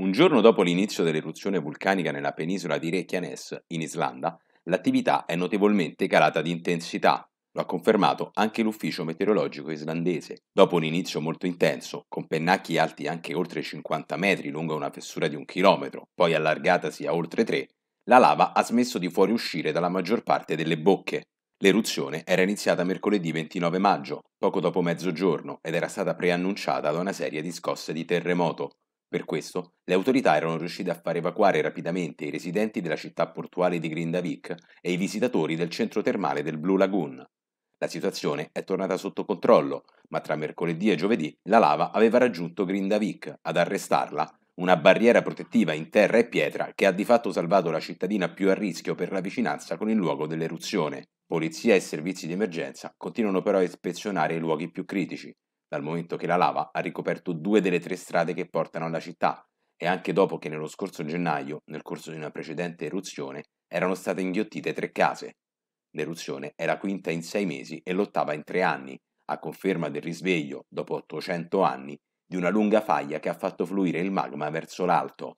Un giorno dopo l'inizio dell'eruzione vulcanica nella penisola di Reykjanes, in Islanda, l'attività è notevolmente calata di intensità. Lo ha confermato anche l'ufficio meteorologico islandese. Dopo un inizio molto intenso, con pennacchi alti anche oltre 50 metri lungo una fessura di un chilometro, poi allargatasi a oltre 3, la lava ha smesso di fuoriuscire dalla maggior parte delle bocche. L'eruzione era iniziata mercoledì 29 maggio, poco dopo mezzogiorno, ed era stata preannunciata da una serie di scosse di terremoto. Per questo, le autorità erano riuscite a far evacuare rapidamente i residenti della città portuale di Grindavik e i visitatori del centro termale del Blue Lagoon. La situazione è tornata sotto controllo, ma tra mercoledì e giovedì la lava aveva raggiunto Grindavik ad arrestarla, una barriera protettiva in terra e pietra che ha di fatto salvato la cittadina più a rischio per la vicinanza con il luogo dell'eruzione. Polizia e servizi di emergenza continuano però a ispezionare i luoghi più critici, dal momento che la lava ha ricoperto due delle tre strade che portano alla città e anche dopo che nello scorso gennaio, nel corso di una precedente eruzione, erano state inghiottite tre case. L'eruzione è la quinta in sei mesi e l'ottava in tre anni, a conferma del risveglio, dopo 800 anni, di una lunga faglia che ha fatto fluire il magma verso l'alto.